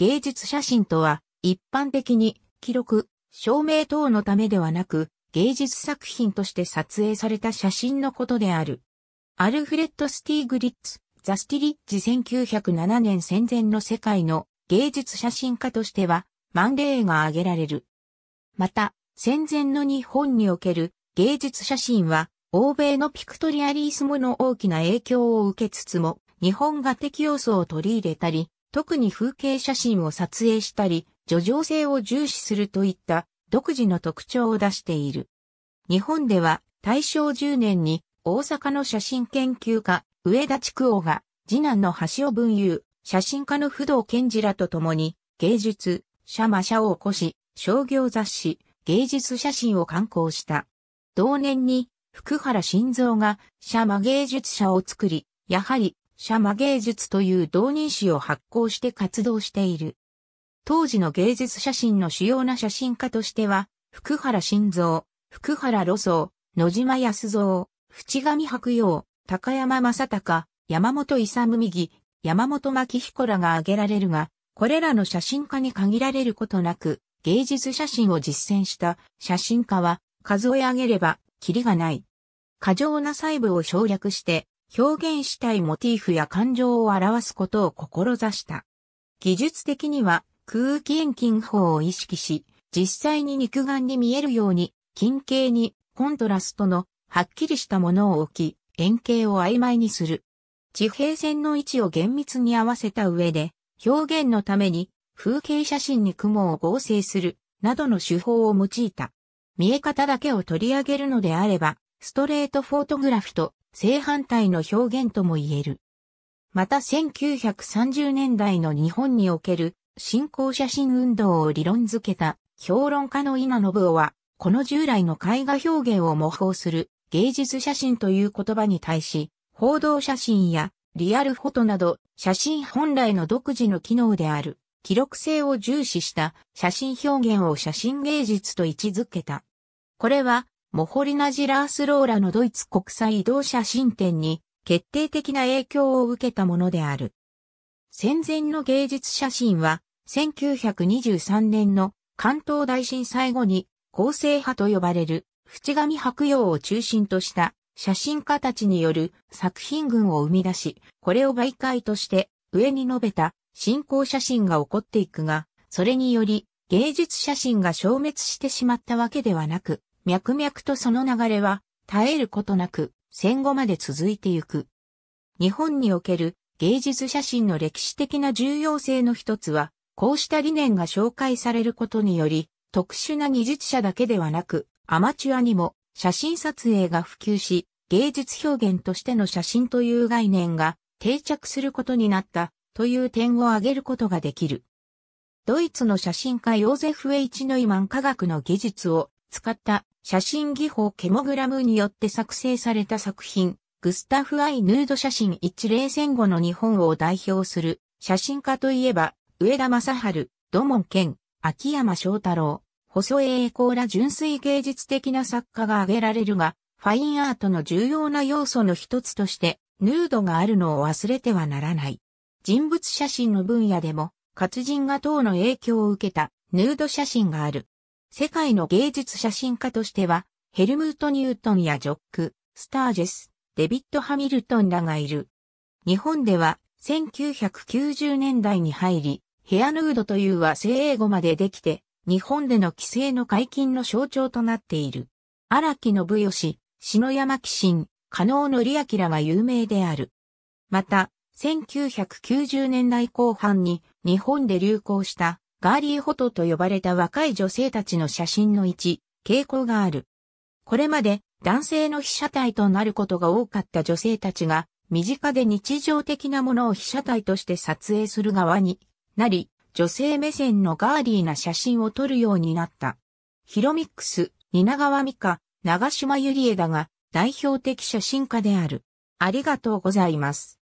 芸術写真とは、一般的に、記録、照明等のためではなく、芸術作品として撮影された写真のことである。アルフレッド・スティーグリッツ、ザ・スティリッジ1907年戦前の世界の芸術写真家としては、万例が挙げられる。また、戦前の日本における芸術写真は、欧米のピクトリアリースムの大きな影響を受けつつも、日本画的要素を取り入れたり、特に風景写真を撮影したり、叙情性を重視するといった独自の特徴を出している。日本では大正10年に大阪の写真研究家上田畜王が次男の橋尾文雄、写真家の不動健二らと共に芸術、写馬写を起こし、商業雑誌、芸術写真を刊行した。同年に福原晋三が写マ芸術者を作り、やはりシャマ芸術という同人誌を発行して活動している。当時の芸術写真の主要な写真家としては、福原晋三、福原露草、野島康造、淵上白陽、高山正隆、山本勇右、山本牧彦らが挙げられるが、これらの写真家に限られることなく、芸術写真を実践した写真家は数え上げればキリがない。過剰な細部を省略して表現したいモチーフや感情を表すことを志した。技術的には空気遠近法を意識し、実際に肉眼に見えるように、近景にコントラストのはっきりしたものを置き、円形を曖昧にする。地平線の位置を厳密に合わせた上で、表現のために風景写真に雲を合成するなどの手法を用いた。見え方だけを取り上げるのであれば、ストレートフォートグラフと正反対の表現とも言える。また1930年代の日本における新興写真運動を理論づけた評論家の稲信夫は、この従来の絵画表現を模倣する芸術写真という言葉に対し、報道写真やリアルフォトなど写真本来の独自の機能である記録性を重視した写真表現を写真芸術と位置づけた。これはモホリナ・ジラースローラのドイツ国際移動写真展に決定的な影響を受けたものである。戦前の芸術写真は1923年の関東大震災後に構成派と呼ばれる淵上白洋を中心とした写真家たちによる作品群を生み出し、これを媒介として上に述べた進行写真が起こっていくが、それにより芸術写真が消滅してしまったわけではなく、脈々とその流れは、絶えることなく、戦後まで続いてゆく。日本における芸術写真の歴史的な重要性の一つは、こうした理念が紹介されることにより、特殊な技術者だけではなく、アマチュアにも写真撮影が普及し、芸術表現としての写真という概念が定着することになったという点を挙げることができる。ドイツの写真家ヨーゼフ・エイチ・ノイマン科学の技術を使った写真技法ケモグラムによって作成された作品、グスタフ・アイ・ヌード写真一例戦後の日本を代表する写真家といえば、上田正春、土門健、秋山翔太郎、細江栄光ら純粋芸術的な作家が挙げられるが、ファインアートの重要な要素の一つとして、ヌードがあるのを忘れてはならない。人物写真の分野でも、活人が等の影響を受けたヌード写真がある。世界の芸術写真家としては、ヘルムート・ニュートンやジョック、スタージェス、デビット・ハミルトンらがいる。日本では、1990年代に入り、ヘアヌードという和製英語までできて、日本での規制の解禁の象徴となっている。荒木信義、篠山紀信、加納則明が有名である。また、1990年代後半に日本で流行したガーリーフォトと呼ばれた若い女性たちの写真の一、傾向がある。これまで男性の被写体となることが多かった女性たちが、身近で日常的なものを被写体として撮影する側になり、女性目線のガーリーな写真を撮るようになった。ヒロミックス、蜷川美香、長島ゆりえだが、代表的写真家である。ありがとうございます。